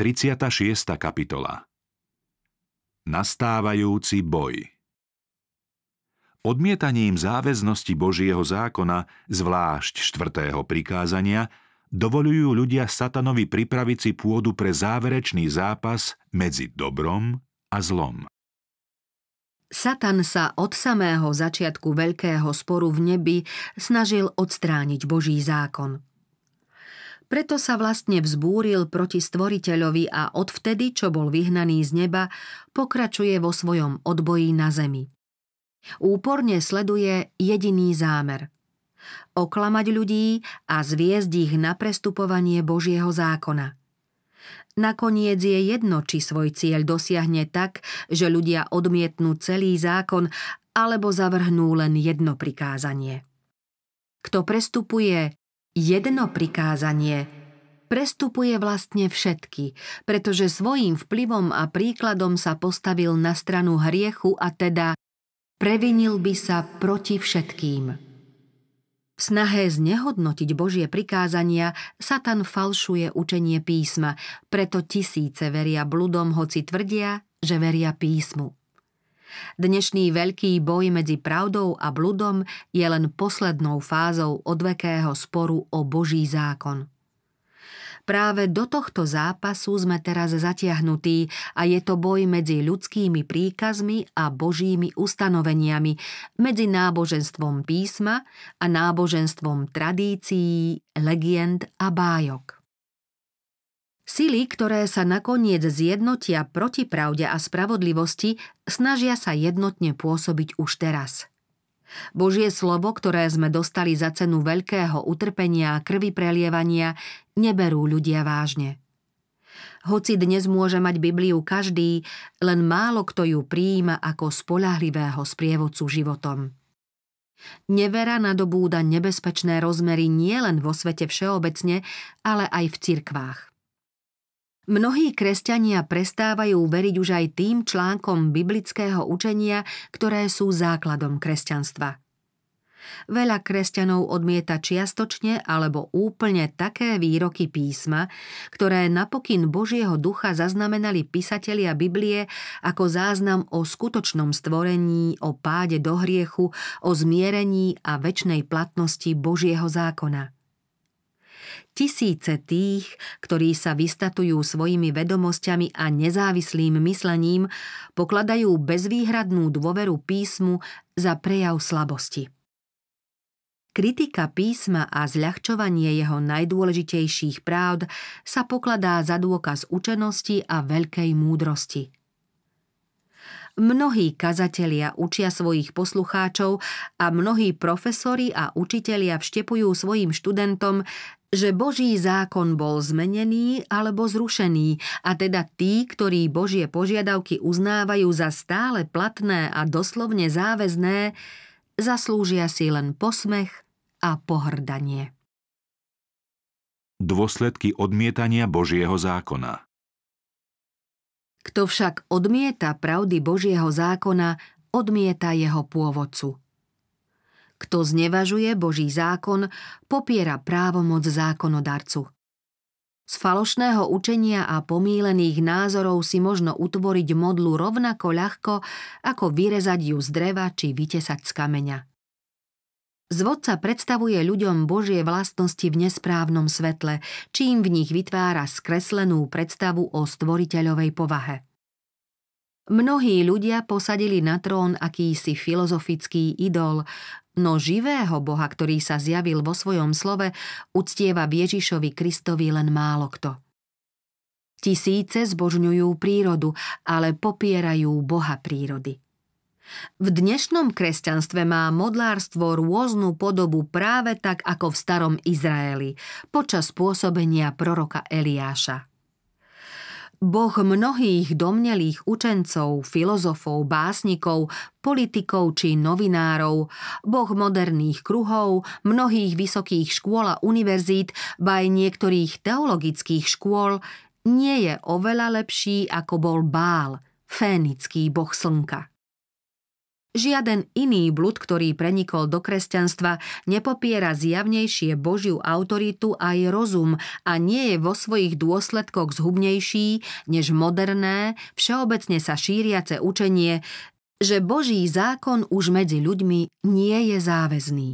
36. kapitola Nastávajúci boj Odmietaním záväznosti Božieho zákona, zvlášť štvrtého prikázania, dovolujú ľudia satanovi pripraviť si pôdu pre záverečný zápas medzi dobrom a zlom. Satan sa od samého začiatku veľkého sporu v nebi snažil odstrániť Boží zákon – preto sa vlastne vzbúril proti stvoriteľovi a odvtedy, čo bol vyhnaný z neba, pokračuje vo svojom odboji na zemi. Úporne sleduje jediný zámer – oklamať ľudí a zviezť ich na prestupovanie Božieho zákona. Nakoniec je jedno, či svoj cieľ dosiahne tak, že ľudia odmietnú celý zákon alebo zavrhnú len jedno prikázanie. Kto prestupuje Jedno prikázanie prestupuje vlastne všetky, pretože svojím vplyvom a príkladom sa postavil na stranu hriechu a teda previnil by sa proti všetkým. V snahe znehodnotiť Božie prikázania Satan falšuje učenie písma, preto tisíce veria bludom, hoci tvrdia, že veria písmu. Dnešný veľký boj medzi pravdou a bludom je len poslednou fázou odvekého sporu o Boží zákon. Práve do tohto zápasu sme teraz zatiahnutí a je to boj medzi ľudskými príkazmi a božími ustanoveniami, medzi náboženstvom písma a náboženstvom tradícií, legend a bájok. Sily, ktoré sa nakoniec zjednotia proti pravde a spravodlivosti, snažia sa jednotne pôsobiť už teraz. Božie slovo, ktoré sme dostali za cenu veľkého utrpenia a krvi prelievania, neberú ľudia vážne. Hoci dnes môže mať Bibliu každý, len málo kto ju prijíma ako spolahlivého sprievodcu životom. Nevera nadobúda nebezpečné rozmery nielen vo svete všeobecne, ale aj v cirkvách. Mnohí kresťania prestávajú veriť už aj tým článkom biblického učenia, ktoré sú základom kresťanstva. Veľa kresťanov odmieta čiastočne alebo úplne také výroky písma, ktoré napokyn Božieho ducha zaznamenali písatelia Biblie ako záznam o skutočnom stvorení, o páde do hriechu, o zmierení a väčšnej platnosti Božieho zákona tisíce tých, ktorí sa vystatujú svojimi vedomosťami a nezávislým myslením, pokladajú bezvýhradnú dôveru písmu za prejav slabosti. Kritika písma a zľahčovanie jeho najdôležitejších práv sa pokladá za dôkaz učenosti a veľkej múdrosti. Mnohí kazatelia učia svojich poslucháčov a mnohí profesori a učitelia vštepujú svojim študentom že Boží zákon bol zmenený alebo zrušený, a teda tí, ktorí Božie požiadavky uznávajú za stále platné a doslovne záväzné, zaslúžia si len posmech a pohrdanie. Dôsledky odmietania Božieho zákona Kto však odmieta pravdy Božieho zákona, odmieta jeho pôvodcu – kto znevažuje Boží zákon, popiera právomoc zákonodarcu. Z falošného učenia a pomílených názorov si možno utvoriť modlu rovnako ľahko, ako vyrezať ju z dreva či vytesať z kameňa. Zvodca predstavuje ľuďom Božie vlastnosti v nesprávnom svetle, čím v nich vytvára skreslenú predstavu o stvoriteľovej povahe. Mnohí ľudia posadili na trón akýsi filozofický idol, no živého Boha, ktorý sa zjavil vo svojom slove, uctieva Ježišovi Kristovi len málo kto. Tisíce zbožňujú prírodu, ale popierajú Boha prírody. V dnešnom kresťanstve má modlárstvo rôznu podobu práve tak ako v starom Izraeli počas pôsobenia proroka Eliáša. Boh mnohých domnelých učencov, filozofov, básnikov, politikov či novinárov, boh moderných kruhov, mnohých vysokých škôl a univerzít, ba aj niektorých teologických škôl, nie je oveľa lepší ako bol Bál, fénický boh slnka. Žiaden iný blud, ktorý prenikol do kresťanstva, nepopiera zjavnejšie Božiu autoritu aj rozum a nie je vo svojich dôsledkoch zhubnejší než moderné, všeobecne sa šíriace učenie, že Boží zákon už medzi ľuďmi nie je záväzný.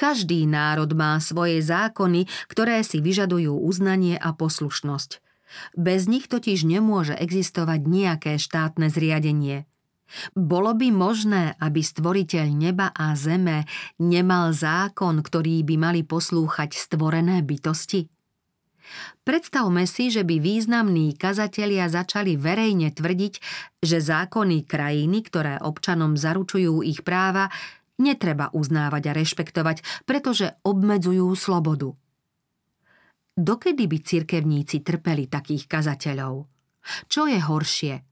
Každý národ má svoje zákony, ktoré si vyžadujú uznanie a poslušnosť. Bez nich totiž nemôže existovať nejaké štátne zriadenie – bolo by možné, aby stvoriteľ neba a zeme nemal zákon, ktorý by mali poslúchať stvorené bytosti? Predstavme si, že by významní kazatelia začali verejne tvrdiť, že zákony krajiny, ktoré občanom zaručujú ich práva, netreba uznávať a rešpektovať, pretože obmedzujú slobodu. Dokedy by cirkevníci trpeli takých kazateľov? Čo je horšie –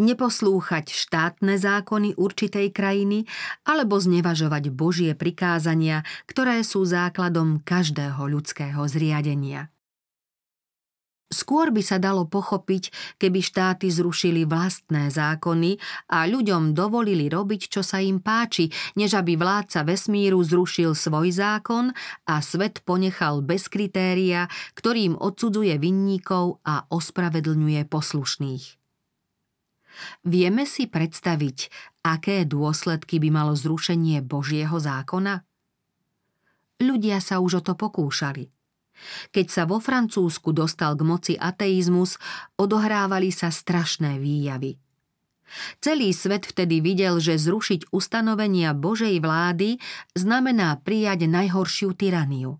neposlúchať štátne zákony určitej krajiny alebo znevažovať Božie prikázania, ktoré sú základom každého ľudského zriadenia. Skôr by sa dalo pochopiť, keby štáty zrušili vlastné zákony a ľuďom dovolili robiť, čo sa im páči, než aby vládca vesmíru zrušil svoj zákon a svet ponechal bez kritéria, ktorým odsudzuje vinníkov a ospravedlňuje poslušných. Vieme si predstaviť, aké dôsledky by malo zrušenie Božieho zákona? Ľudia sa už o to pokúšali. Keď sa vo Francúzsku dostal k moci ateizmus, odohrávali sa strašné výjavy. Celý svet vtedy videl, že zrušiť ustanovenia Božej vlády znamená prijať najhoršiu tyraniu.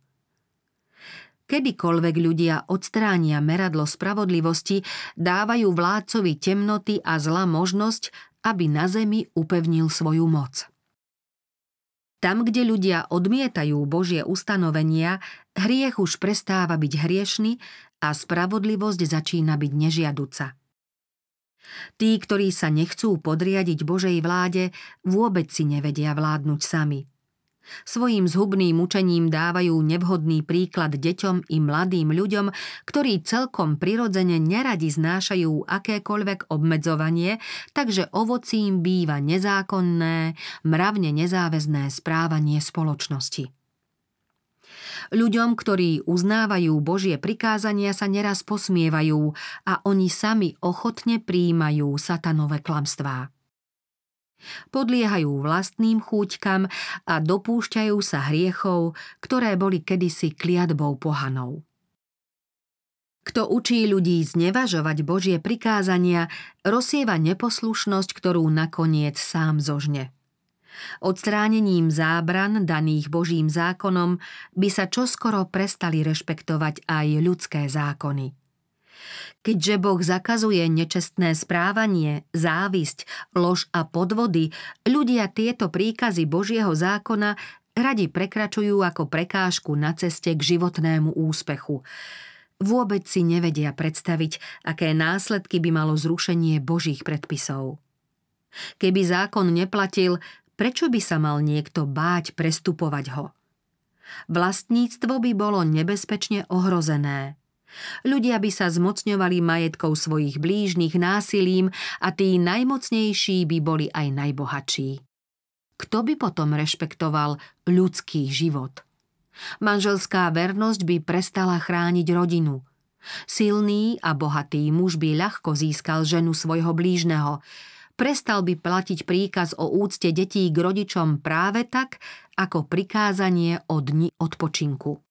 Kedykoľvek ľudia odstránia meradlo spravodlivosti, dávajú vládcovi temnoty a zla možnosť, aby na zemi upevnil svoju moc. Tam, kde ľudia odmietajú Božie ustanovenia, hriech už prestáva byť hriešný a spravodlivosť začína byť nežiaduca. Tí, ktorí sa nechcú podriadiť Božej vláde, vôbec si nevedia vládnuť sami – Svojím zhubným učením dávajú nevhodný príklad deťom i mladým ľuďom, ktorí celkom prirodzene neradi znášajú akékoľvek obmedzovanie, takže ovocím býva nezákonné, mravne nezáväzné správanie spoločnosti. Ľuďom, ktorí uznávajú Božie prikázania, sa neraz posmievajú a oni sami ochotne príjmajú satanové klamstvá. Podliehajú vlastným chúťkam a dopúšťajú sa hriechov, ktoré boli kedysi kliatbou pohanov. Kto učí ľudí znevažovať Božie prikázania, rozsieva neposlušnosť, ktorú nakoniec sám zožne. Odstránením zábran daných Božím zákonom by sa čoskoro prestali rešpektovať aj ľudské zákony. Keďže Boh zakazuje nečestné správanie, závisť, lož a podvody, ľudia tieto príkazy Božieho zákona radi prekračujú ako prekážku na ceste k životnému úspechu. Vôbec si nevedia predstaviť, aké následky by malo zrušenie Božích predpisov. Keby zákon neplatil, prečo by sa mal niekto báť prestupovať ho? Vlastníctvo by bolo nebezpečne ohrozené. Ľudia by sa zmocňovali majetkov svojich blížnych násilím a tí najmocnejší by boli aj najbohatší. Kto by potom rešpektoval ľudský život? Manželská vernosť by prestala chrániť rodinu. Silný a bohatý muž by ľahko získal ženu svojho blížneho. Prestal by platiť príkaz o úcte detí k rodičom práve tak, ako prikázanie o dni odpočinku.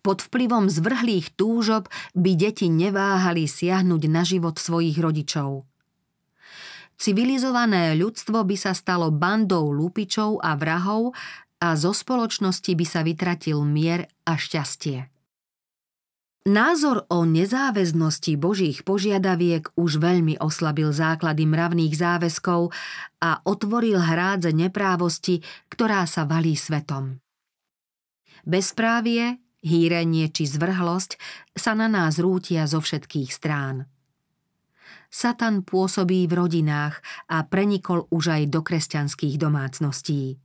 Pod vplyvom zvrhlých túžob by deti neváhali siahnuť na život svojich rodičov. Civilizované ľudstvo by sa stalo bandou lupičov a vrahov a zo spoločnosti by sa vytratil mier a šťastie. Názor o nezáväznosti božích požiadaviek už veľmi oslabil základy mravných záväzkov a otvoril hrádze neprávosti, ktorá sa valí svetom. Bezprávie, hýrenie či zvrhlosť sa na nás rútia zo všetkých strán. Satan pôsobí v rodinách a prenikol už aj do kresťanských domácností.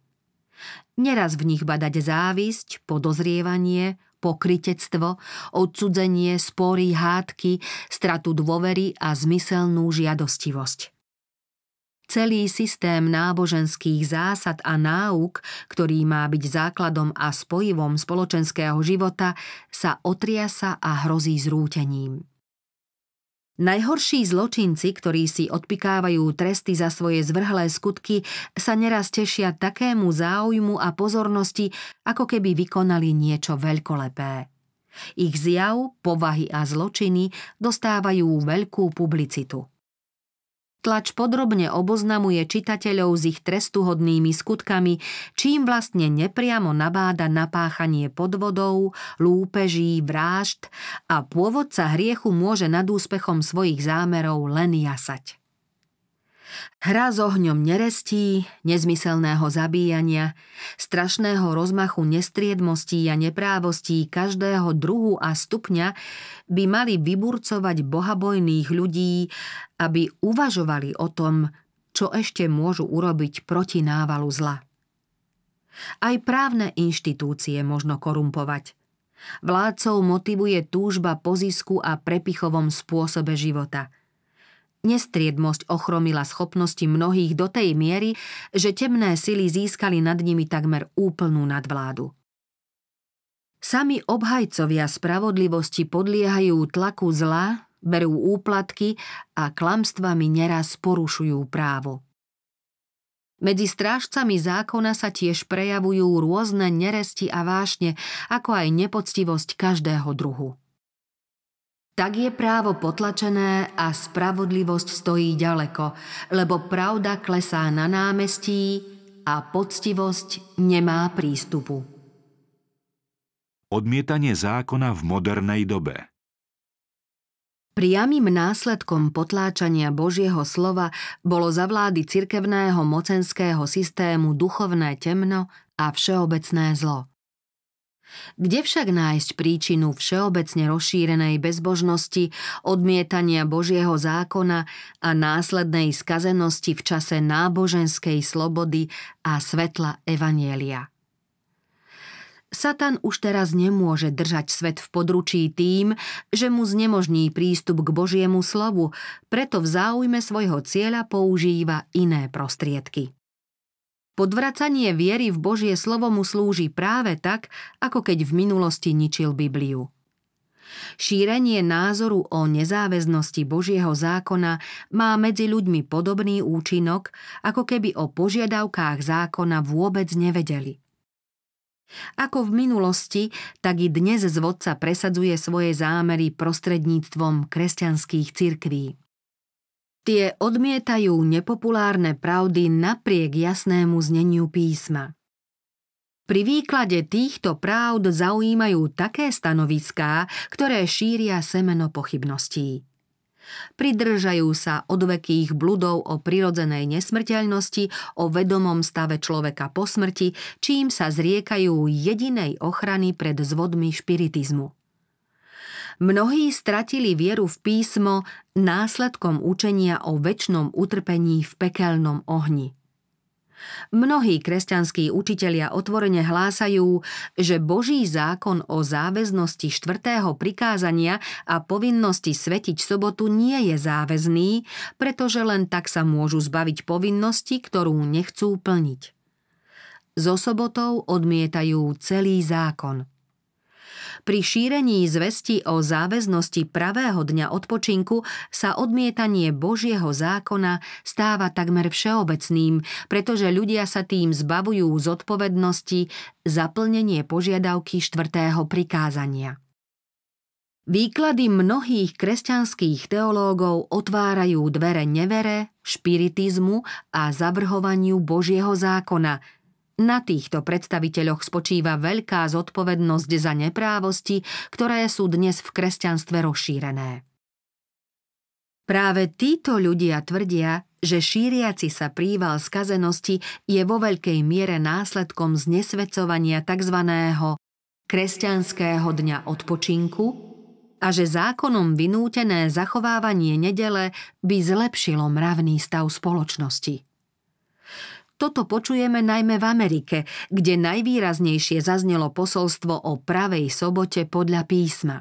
Neraz v nich badať závisť, podozrievanie, pokritectvo, odcudzenie, spory, hádky, stratu dôvery a zmyselnú žiadostivosť. Celý systém náboženských zásad a náuk, ktorý má byť základom a spojivom spoločenského života, sa otriasa a hrozí zrútením. Najhorší zločinci, ktorí si odpikávajú tresty za svoje zvrhlé skutky, sa neraz tešia takému záujmu a pozornosti, ako keby vykonali niečo veľkolepé. Ich zjav, povahy a zločiny dostávajú veľkú publicitu. Tlač podrobne oboznamuje čitateľov s ich trestuhodnými skutkami, čím vlastne nepriamo nabáda napáchanie podvodov, lúpeží, vrážd a pôvodca hriechu môže nad úspechom svojich zámerov len jasať. Hra s ohňom nerestí, nezmyselného zabíjania, strašného rozmachu nestriedmostí a neprávostí každého druhu a stupňa by mali vyburcovať bohabojných ľudí, aby uvažovali o tom, čo ešte môžu urobiť proti návalu zla. Aj právne inštitúcie možno korumpovať – Vládcov motivuje túžba po zisku a prepichovom spôsobe života – Nestriedmosť ochromila schopnosti mnohých do tej miery, že temné sily získali nad nimi takmer úplnú nadvládu. Sami obhajcovia spravodlivosti podliehajú tlaku zla, berú úplatky a klamstvami neraz porušujú právo. Medzi strážcami zákona sa tiež prejavujú rôzne neresti a vášne, ako aj nepoctivosť každého druhu. Tak je právo potlačené a spravodlivosť stojí ďaleko, lebo pravda klesá na námestí a poctivosť nemá prístupu. Odmietanie zákona v modernej dobe Priamým následkom potláčania Božieho slova bolo za vlády cirkevného mocenského systému duchovné temno a všeobecné zlo – kde však nájsť príčinu všeobecne rozšírenej bezbožnosti, odmietania Božieho zákona a následnej skazenosti v čase náboženskej slobody a svetla Evanielia? Satan už teraz nemôže držať svet v područí tým, že mu znemožní prístup k Božiemu slovu, preto v záujme svojho cieľa používa iné prostriedky. Podvracanie viery v Božie slovo mu slúži práve tak, ako keď v minulosti ničil Bibliu. Šírenie názoru o nezáväznosti Božieho zákona má medzi ľuďmi podobný účinok, ako keby o požiadavkách zákona vôbec nevedeli. Ako v minulosti, tak i dnes zvodca presadzuje svoje zámery prostredníctvom kresťanských cirkví. Tie odmietajú nepopulárne pravdy napriek jasnému zneniu písma. Pri výklade týchto pravd zaujímajú také stanoviská, ktoré šíria semeno pochybností. Pridržajú sa odvekých bludov o prirodzenej nesmrteľnosti, o vedomom stave človeka po smrti, čím sa zriekajú jedinej ochrany pred zvodmi špiritizmu mnohí stratili vieru v písmo následkom učenia o väčšnom utrpení v pekelnom ohni. Mnohí kresťanskí učitelia otvorene hlásajú, že Boží zákon o záväznosti štvrtého prikázania a povinnosti svetiť sobotu nie je záväzný, pretože len tak sa môžu zbaviť povinnosti, ktorú nechcú plniť. So sobotou odmietajú celý zákon – pri šírení zvesti o záväznosti pravého dňa odpočinku sa odmietanie Božieho zákona stáva takmer všeobecným, pretože ľudia sa tým zbavujú zodpovednosti za plnenie požiadavky štvrtého prikázania. Výklady mnohých kresťanských teológov otvárajú dvere nevere, špiritizmu a zavrhovaniu Božieho zákona – na týchto predstaviteľoch spočíva veľká zodpovednosť za neprávosti, ktoré sú dnes v kresťanstve rozšírené. Práve títo ľudia tvrdia, že šíriaci sa príval skazenosti je vo veľkej miere následkom znesvecovania tzv. kresťanského dňa odpočinku a že zákonom vynútené zachovávanie nedele by zlepšilo mravný stav spoločnosti. Toto počujeme najmä v Amerike, kde najvýraznejšie zaznelo posolstvo o pravej sobote podľa písma.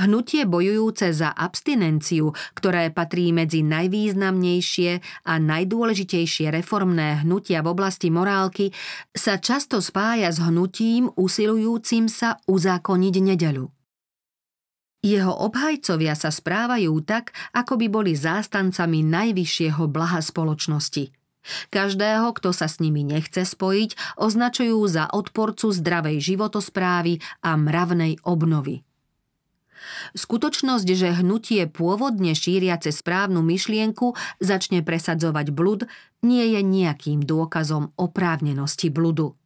Hnutie bojujúce za abstinenciu, ktoré patrí medzi najvýznamnejšie a najdôležitejšie reformné hnutia v oblasti morálky, sa často spája s hnutím usilujúcim sa uzákoniť nedeľu. Jeho obhajcovia sa správajú tak, ako by boli zástancami najvyššieho blaha spoločnosti. Každého, kto sa s nimi nechce spojiť, označujú za odporcu zdravej životosprávy a mravnej obnovy. Skutočnosť, že hnutie pôvodne šíriace správnu myšlienku začne presadzovať blud, nie je nejakým dôkazom oprávnenosti bludu.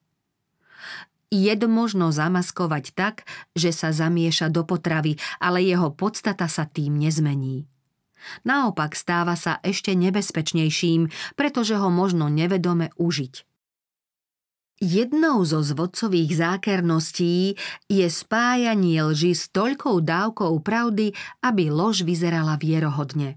Jed možno zamaskovať tak, že sa zamieša do potravy, ale jeho podstata sa tým nezmení. Naopak stáva sa ešte nebezpečnejším, pretože ho možno nevedome užiť. Jednou zo zvodcových zákerností je spájanie lži s toľkou dávkou pravdy, aby lož vyzerala vierohodne.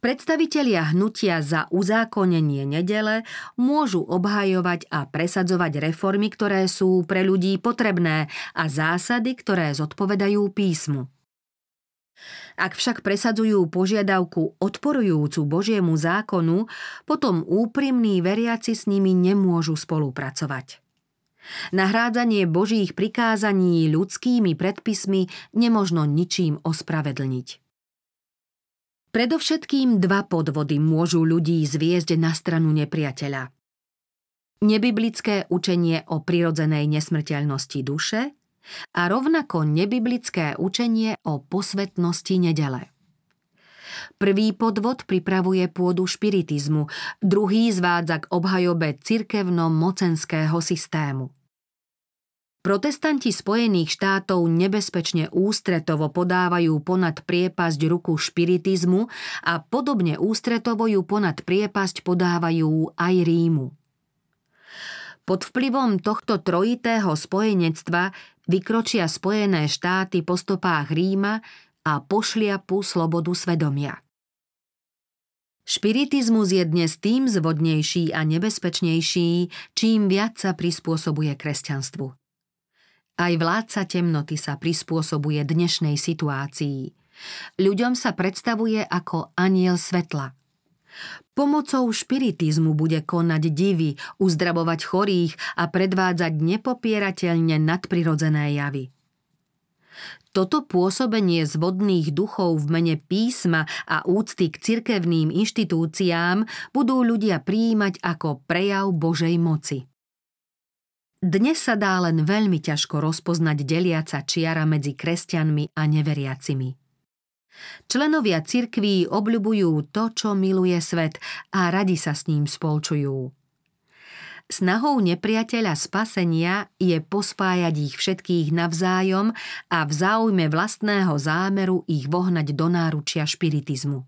Predstavitelia hnutia za uzákonenie nedele môžu obhajovať a presadzovať reformy, ktoré sú pre ľudí potrebné a zásady, ktoré zodpovedajú písmu. Ak však presadzujú požiadavku odporujúcu Božiemu zákonu, potom úprimní veriaci s nimi nemôžu spolupracovať. Nahrádzanie Božích prikázaní ľudskými predpismi nemožno ničím ospravedlniť. Predovšetkým dva podvody môžu ľudí zviezť na stranu nepriateľa. Nebiblické učenie o prirodzenej nesmrteľnosti duše a rovnako nebiblické učenie o posvetnosti nedele. Prvý podvod pripravuje pôdu špiritizmu, druhý zvádza k obhajobe cirkevno-mocenského systému. Protestanti Spojených štátov nebezpečne ústretovo podávajú ponad priepasť ruku špiritizmu a podobne ústretovo ju ponad priepasť podávajú aj Rímu. Pod vplyvom tohto trojitého spojenectva vykročia Spojené štáty po stopách Ríma a pošliapu slobodu svedomia. Špiritizmus je dnes tým zvodnejší a nebezpečnejší, čím viac sa prispôsobuje kresťanstvu. Aj vládca temnoty sa prispôsobuje dnešnej situácii. Ľuďom sa predstavuje ako aniel svetla – Pomocou špiritizmu bude konať divy, uzdravovať chorých a predvádzať nepopierateľne nadprirodzené javy. Toto pôsobenie z vodných duchov v mene písma a úcty k cirkevným inštitúciám budú ľudia prijímať ako prejav Božej moci. Dnes sa dá len veľmi ťažko rozpoznať deliaca čiara medzi kresťanmi a neveriacimi. Členovia cirkví obľubujú to, čo miluje svet a radi sa s ním spolčujú. Snahou nepriateľa spasenia je pospájať ich všetkých navzájom a v záujme vlastného zámeru ich vohnať do náručia špiritizmu.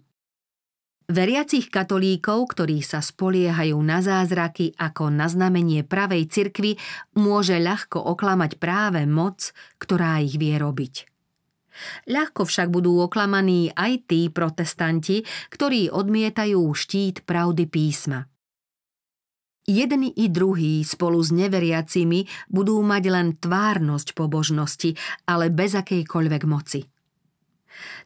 Veriacich katolíkov, ktorí sa spoliehajú na zázraky ako na znamenie pravej cirkvy, môže ľahko oklamať práve moc, ktorá ich vie robiť. Ľahko však budú oklamaní aj tí protestanti, ktorí odmietajú štít pravdy písma. Jedni i druhí spolu s neveriacimi budú mať len tvárnosť pobožnosti, ale bez akejkoľvek moci.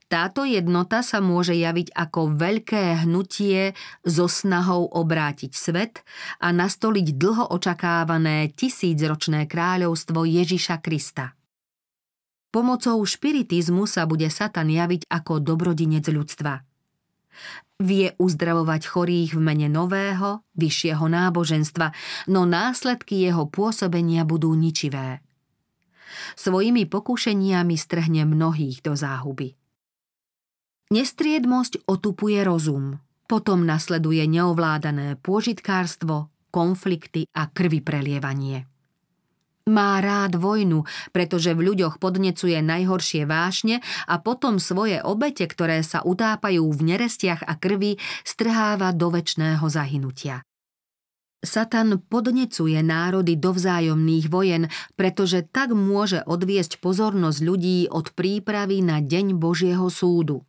Táto jednota sa môže javiť ako veľké hnutie so snahou obrátiť svet a nastoliť dlho očakávané tisícročné kráľovstvo Ježiša Krista. Pomocou špiritizmu sa bude Satan javiť ako dobrodinec ľudstva. Vie uzdravovať chorých v mene nového, vyššieho náboženstva, no následky jeho pôsobenia budú ničivé. Svojimi pokušeniami strhne mnohých do záhuby. Nestriedmosť otupuje rozum, potom nasleduje neovládané pôžitkárstvo, konflikty a krvi prelievanie. Má rád vojnu, pretože v ľuďoch podnecuje najhoršie vášne a potom svoje obete, ktoré sa utápajú v nerestiach a krvi, strháva do väčšného zahynutia. Satan podnecuje národy do vzájomných vojen, pretože tak môže odviesť pozornosť ľudí od prípravy na deň Božieho súdu.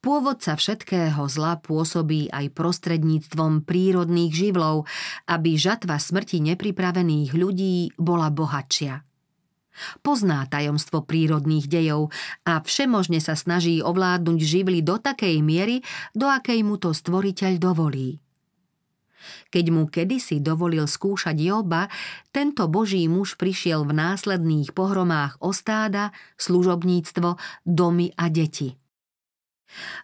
Pôvodca všetkého zla pôsobí aj prostredníctvom prírodných živlov, aby žatva smrti nepripravených ľudí bola bohatšia. Pozná tajomstvo prírodných dejov a všemožne sa snaží ovládnuť živly do takej miery, do akej mu to stvoriteľ dovolí. Keď mu kedysi dovolil skúšať Joba, tento boží muž prišiel v následných pohromách ostáda, služobníctvo, domy a deti –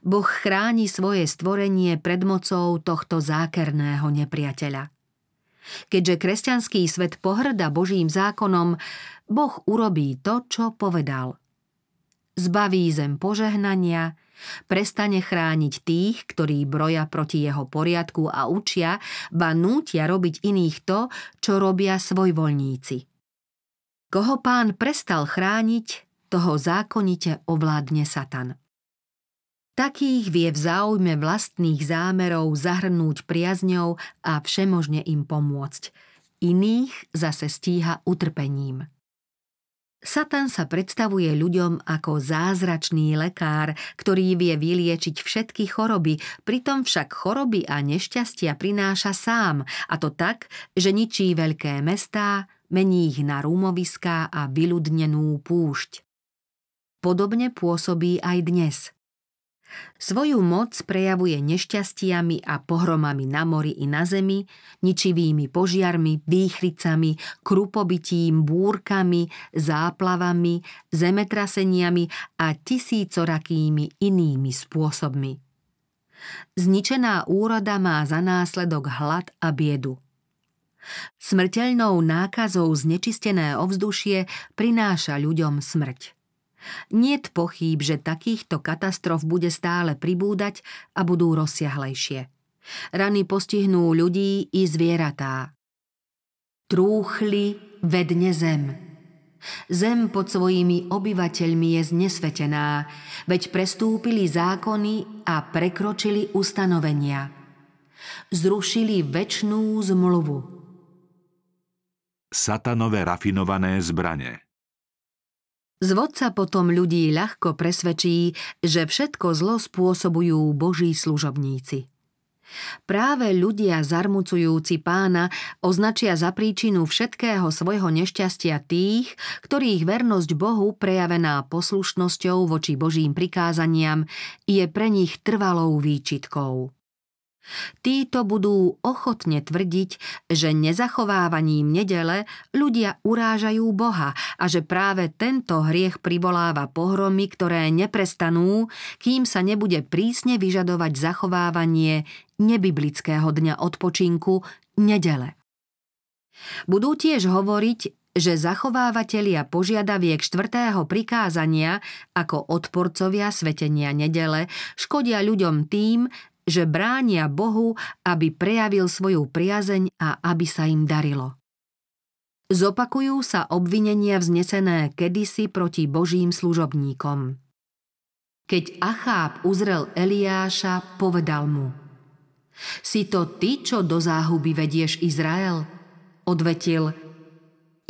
Boh chráni svoje stvorenie pred mocou tohto zákerného nepriateľa. Keďže kresťanský svet pohrda Božím zákonom, Boh urobí to, čo povedal. Zbaví zem požehnania, prestane chrániť tých, ktorí broja proti jeho poriadku a učia, ba nútia robiť iných to, čo robia svojvoľníci. Koho pán prestal chrániť, toho zákonite ovládne Satan. Takých vie v záujme vlastných zámerov zahrnúť priazňou a všemožne im pomôcť. Iných zase stíha utrpením. Satan sa predstavuje ľuďom ako zázračný lekár, ktorý vie vyliečiť všetky choroby, pritom však choroby a nešťastia prináša sám, a to tak, že ničí veľké mestá, mení ich na rúmoviská a vyľudnenú púšť. Podobne pôsobí aj dnes – Svoju moc prejavuje nešťastiami a pohromami na mori i na zemi, ničivými požiarmi, výchricami, krupobitím, búrkami, záplavami, zemetraseniami a tisícorakými inými spôsobmi. Zničená úroda má za následok hlad a biedu. Smrteľnou nákazou znečistené ovzdušie prináša ľuďom smrť. Niet pochýb, že takýchto katastrof bude stále pribúdať a budú rozsiahlejšie. Rany postihnú ľudí i zvieratá. Trúchli vedne zem. Zem pod svojimi obyvateľmi je znesvetená, veď prestúpili zákony a prekročili ustanovenia. Zrušili väčšnú zmluvu. Satanové rafinované zbranie – Zvodca potom ľudí ľahko presvedčí, že všetko zlo spôsobujú boží služobníci. Práve ľudia zarmucujúci pána označia za príčinu všetkého svojho nešťastia tých, ktorých vernosť Bohu prejavená poslušnosťou voči Božím prikázaniam je pre nich trvalou výčitkou. Títo budú ochotne tvrdiť, že nezachovávaním nedele ľudia urážajú Boha a že práve tento hriech privoláva pohromy, ktoré neprestanú, kým sa nebude prísne vyžadovať zachovávanie nebiblického dňa odpočinku nedele. Budú tiež hovoriť, že zachovávateľia požiadaviek štvrtého prikázania ako odporcovia svetenia nedele škodia ľuďom tým, že bránia Bohu, aby prejavil svoju priazeň a aby sa im darilo. Zopakujú sa obvinenia vznesené kedysi proti Božím služobníkom. Keď Acháb uzrel Eliáša, povedal mu Si to ty, čo do záhuby vedieš Izrael? Odvetil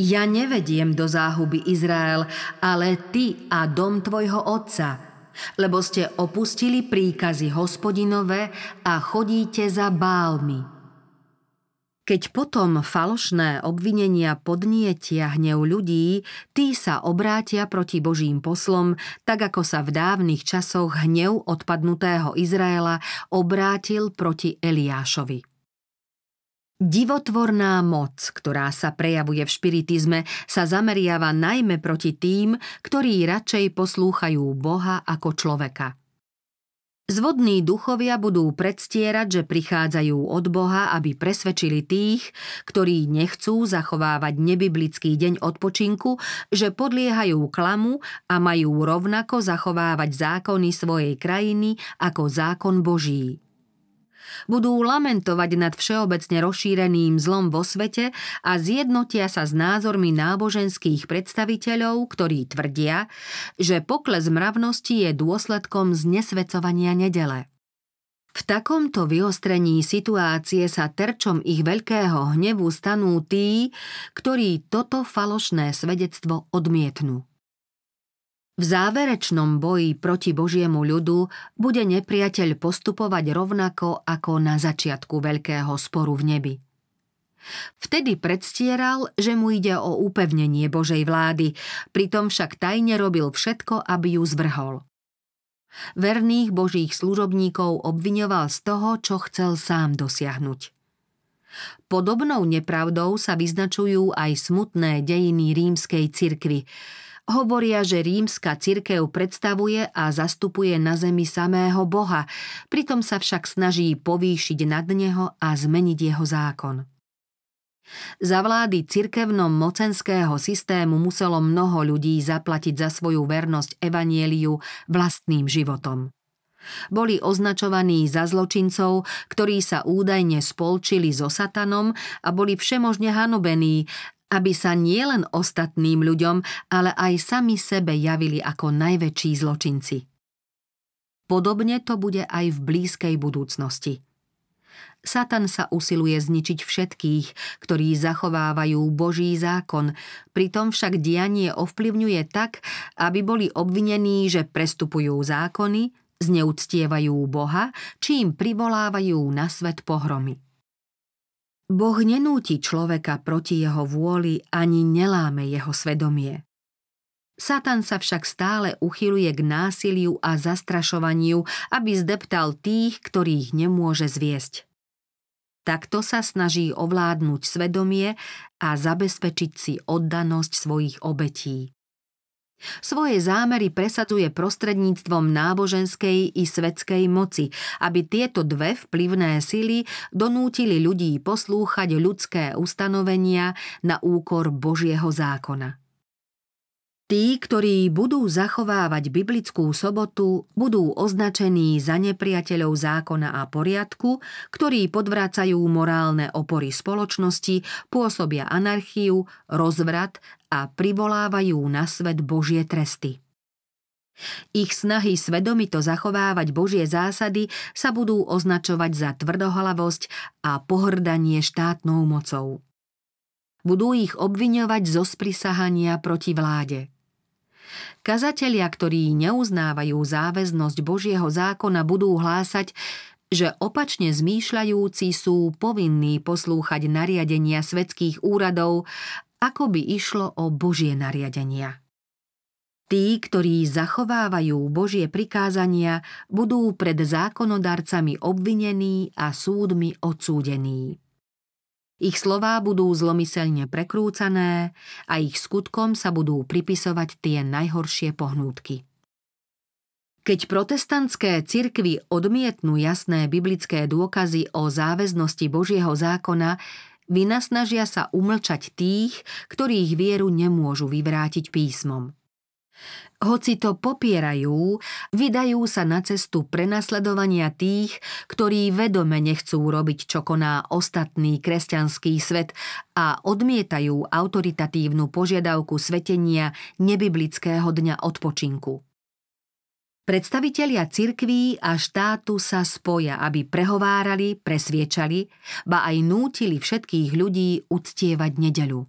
Ja nevediem do záhuby Izrael, ale ty a dom tvojho otca – lebo ste opustili príkazy hospodinové a chodíte za bálmi. Keď potom falošné obvinenia podnietia hnev ľudí, tí sa obrátia proti Božím poslom, tak ako sa v dávnych časoch hnev odpadnutého Izraela obrátil proti Eliášovi. Divotvorná moc, ktorá sa prejavuje v špiritizme, sa zameriava najmä proti tým, ktorí radšej poslúchajú Boha ako človeka. Zvodní duchovia budú predstierať, že prichádzajú od Boha, aby presvedčili tých, ktorí nechcú zachovávať nebiblický deň odpočinku, že podliehajú klamu a majú rovnako zachovávať zákony svojej krajiny ako zákon Boží budú lamentovať nad všeobecne rozšíreným zlom vo svete a zjednotia sa s názormi náboženských predstaviteľov, ktorí tvrdia, že pokles mravnosti je dôsledkom znesvecovania nedele. V takomto vyostrení situácie sa terčom ich veľkého hnevu stanú tí, ktorí toto falošné svedectvo odmietnú. V záverečnom boji proti Božiemu ľudu bude nepriateľ postupovať rovnako ako na začiatku veľkého sporu v nebi. Vtedy predstieral, že mu ide o upevnenie Božej vlády, pritom však tajne robil všetko, aby ju zvrhol. Verných Božích služobníkov obviňoval z toho, čo chcel sám dosiahnuť. Podobnou nepravdou sa vyznačujú aj smutné dejiny rímskej cirkvy – hovoria, že rímska cirkev predstavuje a zastupuje na zemi samého Boha, pritom sa však snaží povýšiť nad neho a zmeniť jeho zákon. Za vlády cirkevnom mocenského systému muselo mnoho ľudí zaplatiť za svoju vernosť evanieliu vlastným životom. Boli označovaní za zločincov, ktorí sa údajne spolčili so satanom a boli všemožne hanobení, aby sa nielen ostatným ľuďom, ale aj sami sebe javili ako najväčší zločinci. Podobne to bude aj v blízkej budúcnosti. Satan sa usiluje zničiť všetkých, ktorí zachovávajú Boží zákon, pritom však dianie ovplyvňuje tak, aby boli obvinení, že prestupujú zákony, zneúctievajú Boha, čím privolávajú na svet pohromy. Boh nenúti človeka proti jeho vôli ani neláme jeho svedomie. Satan sa však stále uchyluje k násiliu a zastrašovaniu, aby zdeptal tých, ktorých nemôže zviesť. Takto sa snaží ovládnuť svedomie a zabezpečiť si oddanosť svojich obetí. Svoje zámery presadzuje prostredníctvom náboženskej i svetskej moci, aby tieto dve vplyvné sily donútili ľudí poslúchať ľudské ustanovenia na úkor Božieho zákona. Tí, ktorí budú zachovávať biblickú sobotu, budú označení za nepriateľov zákona a poriadku, ktorí podvracajú morálne opory spoločnosti, pôsobia anarchiu, rozvrat a privolávajú na svet Božie tresty. Ich snahy svedomito zachovávať Božie zásady sa budú označovať za tvrdohlavosť a pohrdanie štátnou mocou. Budú ich obviňovať zo sprisahania proti vláde. Kazatelia, ktorí neuznávajú záväznosť Božieho zákona, budú hlásať, že opačne zmýšľajúci sú povinní poslúchať nariadenia svetských úradov, ako by išlo o Božie nariadenia. Tí, ktorí zachovávajú Božie prikázania, budú pred zákonodarcami obvinení a súdmi odsúdení. Ich slová budú zlomyselne prekrúcané a ich skutkom sa budú pripisovať tie najhoršie pohnútky. Keď protestantské cirkvy odmietnú jasné biblické dôkazy o záväznosti Božieho zákona, vynasnažia sa umlčať tých, ktorých vieru nemôžu vyvrátiť písmom. Hoci to popierajú, vydajú sa na cestu prenasledovania tých, ktorí vedome nechcú robiť, čo koná ostatný kresťanský svet a odmietajú autoritatívnu požiadavku svetenia nebiblického dňa odpočinku. Predstavitelia cirkví a štátu sa spoja, aby prehovárali, presviečali, ba aj nútili všetkých ľudí uctievať nedeľu.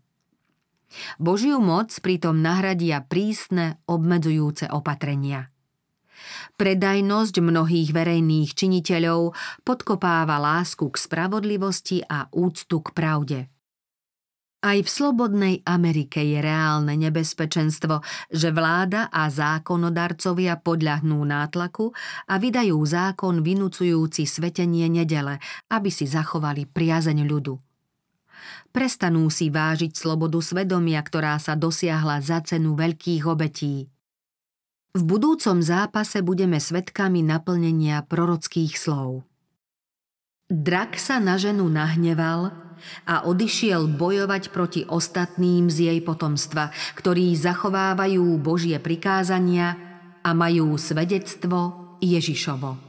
Božiu moc pritom nahradia prísne, obmedzujúce opatrenia. Predajnosť mnohých verejných činiteľov podkopáva lásku k spravodlivosti a úctu k pravde. Aj v slobodnej Amerike je reálne nebezpečenstvo, že vláda a zákonodarcovia podľahnú nátlaku a vydajú zákon vynúcujúci svetenie nedele, aby si zachovali priazeň ľudu prestanú si vážiť slobodu svedomia, ktorá sa dosiahla za cenu veľkých obetí. V budúcom zápase budeme svetkami naplnenia prorockých slov. Drak sa na ženu nahneval a odišiel bojovať proti ostatným z jej potomstva, ktorí zachovávajú Božie prikázania a majú svedectvo Ježišovo.